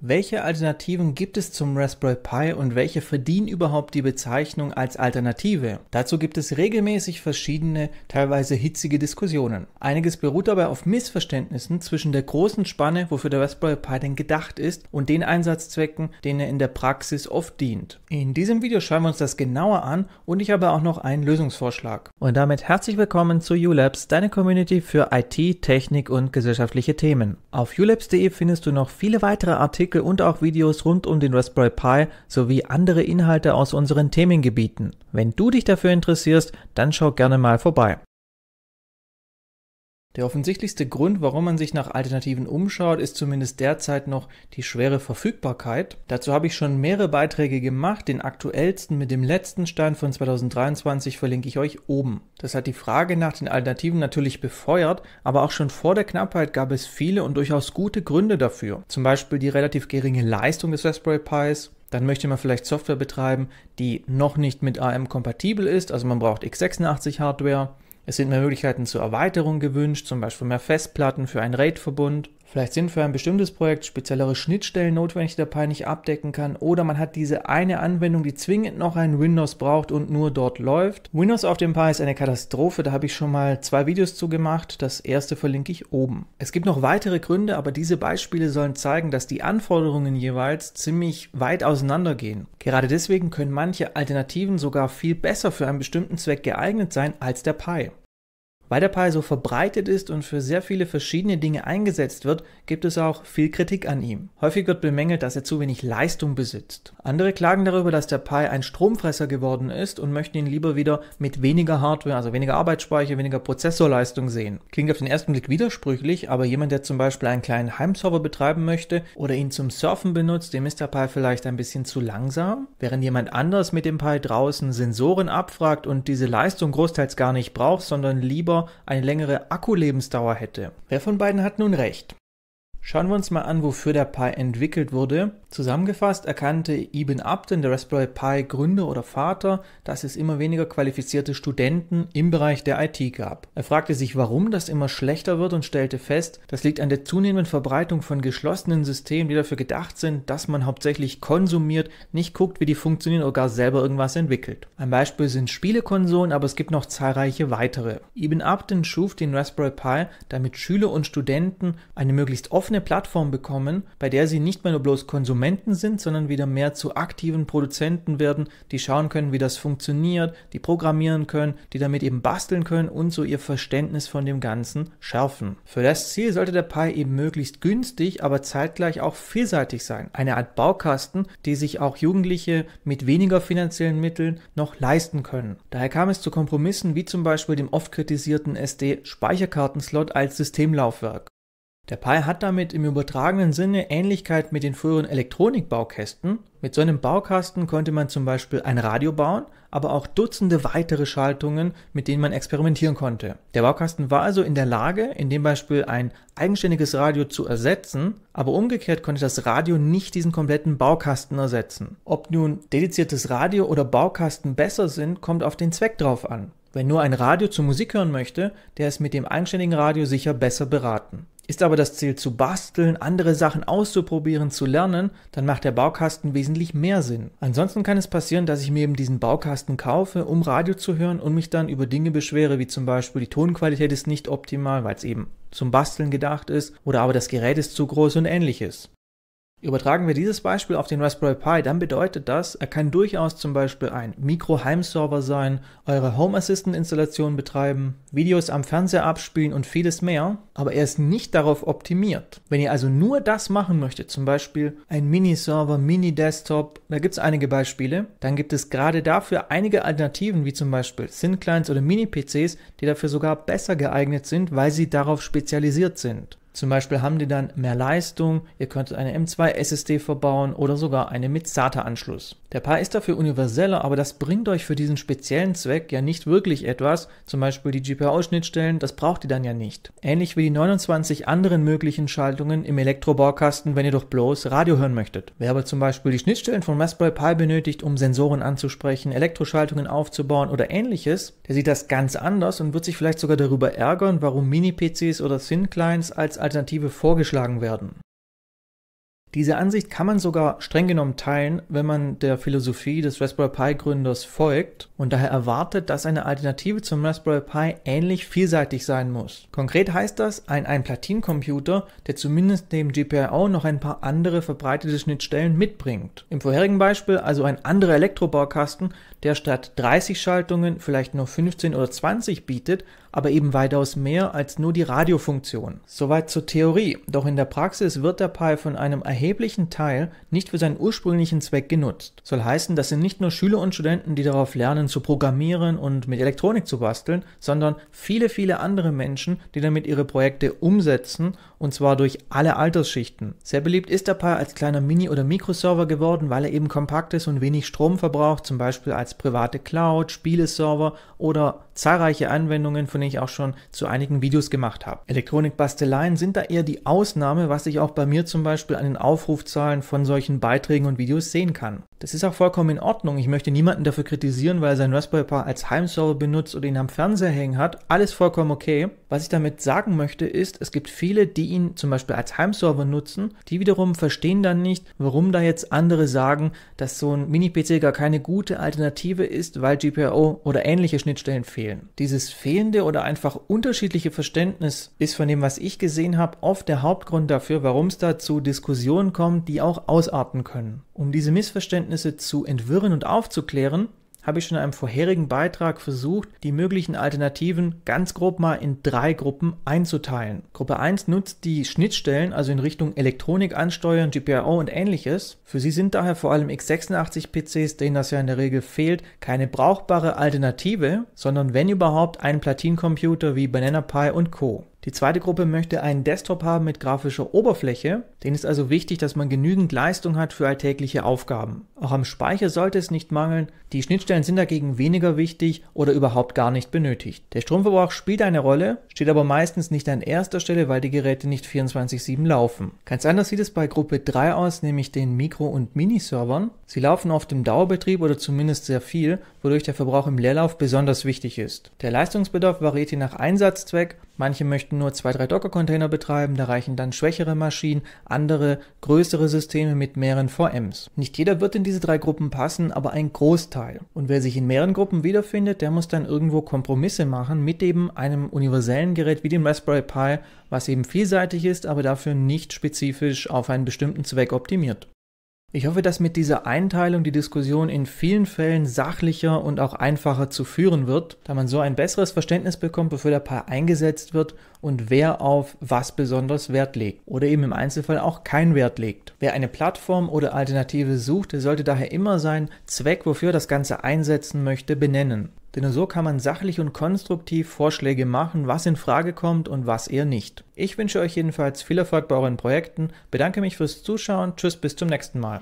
Welche Alternativen gibt es zum Raspberry Pi und welche verdienen überhaupt die Bezeichnung als Alternative? Dazu gibt es regelmäßig verschiedene, teilweise hitzige Diskussionen. Einiges beruht dabei auf Missverständnissen zwischen der großen Spanne, wofür der Raspberry Pi denn gedacht ist, und den Einsatzzwecken, denen er in der Praxis oft dient. In diesem Video schauen wir uns das genauer an und ich habe auch noch einen Lösungsvorschlag. Und damit herzlich willkommen zu ULabs, deine Community für IT, Technik und gesellschaftliche Themen. Auf ulabs.de findest du noch viele weitere Artikel Artikel und auch Videos rund um den Raspberry Pi sowie andere Inhalte aus unseren Themengebieten. Wenn du dich dafür interessierst, dann schau gerne mal vorbei. Der offensichtlichste Grund, warum man sich nach Alternativen umschaut, ist zumindest derzeit noch die schwere Verfügbarkeit. Dazu habe ich schon mehrere Beiträge gemacht. Den aktuellsten mit dem letzten Stein von 2023 verlinke ich euch oben. Das hat die Frage nach den Alternativen natürlich befeuert, aber auch schon vor der Knappheit gab es viele und durchaus gute Gründe dafür. Zum Beispiel die relativ geringe Leistung des Raspberry Pis, dann möchte man vielleicht Software betreiben, die noch nicht mit AM kompatibel ist, also man braucht x86 Hardware. Es sind mehr Möglichkeiten zur Erweiterung gewünscht, zum Beispiel mehr Festplatten für einen RAID-Verbund. Vielleicht sind für ein bestimmtes Projekt speziellere Schnittstellen notwendig, die der Pi nicht abdecken kann, oder man hat diese eine Anwendung, die zwingend noch ein Windows braucht und nur dort läuft. Windows auf dem Pi ist eine Katastrophe, da habe ich schon mal zwei Videos zu gemacht, das erste verlinke ich oben. Es gibt noch weitere Gründe, aber diese Beispiele sollen zeigen, dass die Anforderungen jeweils ziemlich weit auseinandergehen. Gerade deswegen können manche Alternativen sogar viel besser für einen bestimmten Zweck geeignet sein als der Pi. Weil der Pi so verbreitet ist und für sehr viele verschiedene Dinge eingesetzt wird, gibt es auch viel Kritik an ihm. Häufig wird bemängelt, dass er zu wenig Leistung besitzt. Andere klagen darüber, dass der Pi ein Stromfresser geworden ist und möchten ihn lieber wieder mit weniger Hardware, also weniger Arbeitsspeicher, weniger Prozessorleistung sehen. Klingt auf den ersten Blick widersprüchlich, aber jemand, der zum Beispiel einen kleinen Heimserver betreiben möchte oder ihn zum Surfen benutzt, dem ist der Pi vielleicht ein bisschen zu langsam, während jemand anders mit dem Pi draußen Sensoren abfragt und diese Leistung großteils gar nicht braucht, sondern lieber eine längere Akkulebensdauer hätte. Wer von beiden hat nun recht? Schauen wir uns mal an, wofür der Pi entwickelt wurde. Zusammengefasst erkannte Ibn Abdin, der Raspberry Pi Gründer oder Vater, dass es immer weniger qualifizierte Studenten im Bereich der IT gab. Er fragte sich, warum das immer schlechter wird und stellte fest, das liegt an der zunehmenden Verbreitung von geschlossenen Systemen, die dafür gedacht sind, dass man hauptsächlich konsumiert, nicht guckt, wie die funktionieren oder gar selber irgendwas entwickelt. Ein Beispiel sind Spielekonsolen, aber es gibt noch zahlreiche weitere. Ibn Abdin schuf den Raspberry Pi, damit Schüler und Studenten eine möglichst offene eine Plattform bekommen, bei der sie nicht mehr nur bloß Konsumenten sind, sondern wieder mehr zu aktiven Produzenten werden, die schauen können, wie das funktioniert, die programmieren können, die damit eben basteln können und so ihr Verständnis von dem Ganzen schärfen. Für das Ziel sollte der Pi eben möglichst günstig, aber zeitgleich auch vielseitig sein. Eine Art Baukasten, die sich auch Jugendliche mit weniger finanziellen Mitteln noch leisten können. Daher kam es zu Kompromissen wie zum Beispiel dem oft kritisierten SD-Speicherkartenslot als Systemlaufwerk. Der Pi hat damit im übertragenen Sinne Ähnlichkeit mit den früheren Elektronikbaukästen. Mit so einem Baukasten konnte man zum Beispiel ein Radio bauen, aber auch Dutzende weitere Schaltungen, mit denen man experimentieren konnte. Der Baukasten war also in der Lage, in dem Beispiel ein eigenständiges Radio zu ersetzen, aber umgekehrt konnte das Radio nicht diesen kompletten Baukasten ersetzen. Ob nun dediziertes Radio oder Baukasten besser sind, kommt auf den Zweck drauf an. Wer nur ein Radio zur Musik hören möchte, der ist mit dem eigenständigen Radio sicher besser beraten. Ist aber das Ziel zu basteln, andere Sachen auszuprobieren, zu lernen, dann macht der Baukasten wesentlich mehr Sinn. Ansonsten kann es passieren, dass ich mir eben diesen Baukasten kaufe, um Radio zu hören und mich dann über Dinge beschwere, wie zum Beispiel die Tonqualität ist nicht optimal, weil es eben zum Basteln gedacht ist, oder aber das Gerät ist zu groß und ähnliches. Übertragen wir dieses Beispiel auf den Raspberry Pi, dann bedeutet das, er kann durchaus zum Beispiel ein Mikro-Heimserver sein, eure Home Assistant-Installation betreiben, Videos am Fernseher abspielen und vieles mehr, aber er ist nicht darauf optimiert. Wenn ihr also nur das machen möchtet, zum Beispiel ein Mini-Server, Mini-Desktop, da gibt es einige Beispiele, dann gibt es gerade dafür einige Alternativen, wie zum Beispiel Thin-Clients oder Mini-PCs, die dafür sogar besser geeignet sind, weil sie darauf spezialisiert sind. Zum Beispiel haben die dann mehr Leistung, ihr könntet eine M2 SSD verbauen oder sogar eine mit SATA-Anschluss. Der Paar ist dafür universeller, aber das bringt euch für diesen speziellen Zweck ja nicht wirklich etwas, zum Beispiel die GPIO-Schnittstellen, das braucht ihr dann ja nicht. Ähnlich wie die 29 anderen möglichen Schaltungen im Elektrobaukasten, wenn ihr doch bloß Radio hören möchtet. Wer aber zum Beispiel die Schnittstellen von Raspberry Pi benötigt, um Sensoren anzusprechen, Elektroschaltungen aufzubauen oder ähnliches, der sieht das ganz anders und wird sich vielleicht sogar darüber ärgern, warum Mini-PCs oder Thin-Clients als Alternative vorgeschlagen werden. Diese Ansicht kann man sogar streng genommen teilen, wenn man der Philosophie des Raspberry Pi Gründers folgt und daher erwartet, dass eine Alternative zum Raspberry Pi ähnlich vielseitig sein muss. Konkret heißt das, ein Ein-Platin-Computer, der zumindest neben GPIO noch ein paar andere verbreitete Schnittstellen mitbringt. Im vorherigen Beispiel also ein anderer Elektrobaukasten, der statt 30 Schaltungen vielleicht nur 15 oder 20 bietet, aber eben weitaus mehr als nur die Radiofunktion. Soweit zur Theorie, doch in der Praxis wird der Pi von einem erheblichen Teil nicht für seinen ursprünglichen Zweck genutzt. Soll heißen, das sind nicht nur Schüler und Studenten, die darauf lernen zu programmieren und mit Elektronik zu basteln, sondern viele, viele andere Menschen, die damit ihre Projekte umsetzen und zwar durch alle Altersschichten. Sehr beliebt ist der Pi als kleiner Mini- oder Mikroserver geworden, weil er eben kompakt ist und wenig Strom verbraucht, zum Beispiel als private Cloud, Spieleserver oder zahlreiche Anwendungen, von denen ich auch schon zu einigen Videos gemacht habe. Elektronikbasteleien sind da eher die Ausnahme, was ich auch bei mir zum Beispiel an den Aufrufzahlen von solchen Beiträgen und Videos sehen kann. Das ist auch vollkommen in Ordnung. Ich möchte niemanden dafür kritisieren, weil er seinen Raspberry Pi als Heimserver benutzt oder ihn am Fernseher hängen hat. Alles vollkommen okay. Was ich damit sagen möchte, ist, es gibt viele, die ihn zum Beispiel als Heimserver nutzen. Die wiederum verstehen dann nicht, warum da jetzt andere sagen, dass so ein Mini-PC gar keine gute Alternative ist, weil GPIO oder ähnliche Schnittstellen fehlen. Dieses fehlende oder einfach unterschiedliche Verständnis ist von dem, was ich gesehen habe, oft der Hauptgrund dafür, warum es da zu Diskussionen kommt, die auch ausarten können. Um diese Missverständnisse Missverständnisse zu entwirren und aufzuklären, habe ich schon in einem vorherigen Beitrag versucht, die möglichen Alternativen ganz grob mal in drei Gruppen einzuteilen. Gruppe 1 nutzt die Schnittstellen, also in Richtung Elektronik ansteuern, GPIO und ähnliches. Für sie sind daher vor allem x86-PCs, denen das ja in der Regel fehlt, keine brauchbare Alternative, sondern wenn überhaupt einen Platincomputer wie Banana Pi und Co. Die zweite Gruppe möchte einen Desktop haben mit grafischer Oberfläche. Den ist also wichtig, dass man genügend Leistung hat für alltägliche Aufgaben. Auch am Speicher sollte es nicht mangeln. Die Schnittstellen sind dagegen weniger wichtig oder überhaupt gar nicht benötigt. Der Stromverbrauch spielt eine Rolle, steht aber meistens nicht an erster Stelle, weil die Geräte nicht 24/7 laufen. Ganz anders sieht es bei Gruppe 3 aus, nämlich den Mikro- und Miniservern. Sie laufen oft im Dauerbetrieb oder zumindest sehr viel, wodurch der Verbrauch im Leerlauf besonders wichtig ist. Der Leistungsbedarf variiert je nach Einsatzzweck Manche möchten nur zwei, drei Docker-Container betreiben, da reichen dann schwächere Maschinen, andere größere Systeme mit mehreren VMs. Nicht jeder wird in diese drei Gruppen passen, aber ein Großteil. Und wer sich in mehreren Gruppen wiederfindet, der muss dann irgendwo Kompromisse machen mit eben einem universellen Gerät wie dem Raspberry Pi, was eben vielseitig ist, aber dafür nicht spezifisch auf einen bestimmten Zweck optimiert. Ich hoffe, dass mit dieser Einteilung die Diskussion in vielen Fällen sachlicher und auch einfacher zu führen wird, da man so ein besseres Verständnis bekommt, wofür der Paar eingesetzt wird und wer auf was besonders Wert legt oder eben im Einzelfall auch keinen Wert legt. Wer eine Plattform oder Alternative sucht, sollte daher immer seinen Zweck, wofür das Ganze einsetzen möchte, benennen. Denn nur so kann man sachlich und konstruktiv Vorschläge machen, was in Frage kommt und was eher nicht. Ich wünsche euch jedenfalls viel Erfolg bei euren Projekten, bedanke mich fürs Zuschauen, tschüss, bis zum nächsten Mal.